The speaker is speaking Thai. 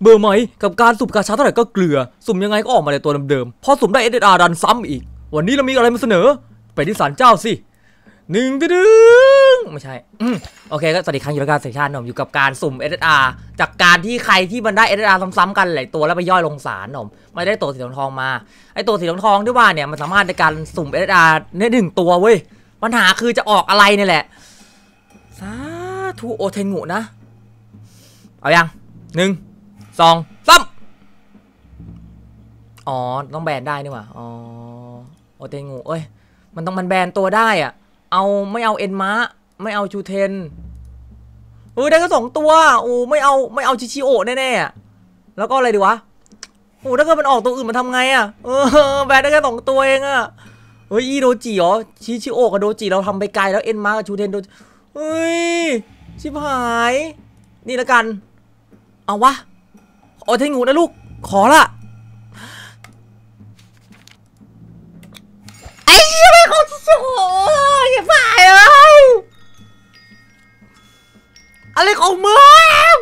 เบื่อไหมกับการสุ่มกาชาเท่าไหร่ก็เกลือ สุ่มยังไงก็ออกมาแต่ตัวเดิมๆพอสุ่มได้เอสอาร์ดันซ้ำอีก วันนี้เรามีอะไรมาเสนอ ไปที่ศาลเจ้าสิหนึ่งดึงไม่ใช่โอเค ก็สวัสดีครั้งอยู่กับการเสชาติผมอยู่กับการสุ่มาร์จากการที่ใครที่มันได้าร์ซ้ำๆกันหลายตัวแล้วไปย่อยลงศารอมไม่ได้ตัวสีทองมาไอตัวสีทองที่ว่าเนี่ยมันสามารถในการสุ่ม SSR ในหนึ่งตัวเว้ยปัญหาคือจะออกอะไรนี่แหละสาธุโอเทนงูนะ เอายังหนึ่งสองสามอ๋อต้องแบนได้นี่หว่า อ๋อโอเตงูเอ้ยมันต้องมันแบนตัวได้อะเอาไม่เอาเอ็นมะาไม่เอาชูเทนเ้อได้ก็สองตัว อูไม่เอาไม่เอาชิชิโอแน่ๆแล้วก็อะไรดีวะออ้ถ้าเกิดมันออกตัวอื่นมันทำไงอะเออแบนได้แค่สองตัวเองอะเฮ้ยอีโดจิเหรอชิชิโอกับโดจิเราทำไปไกลแล้วเอ็นมะากับชูเทนโดจิเฮ้ยชิบหาย นี่ละกัน เอาวะอดใ้งูนะลูก ขอละไอ้ยังไม่เขาโอ้ยอย่าไปเลยอะไรของมึง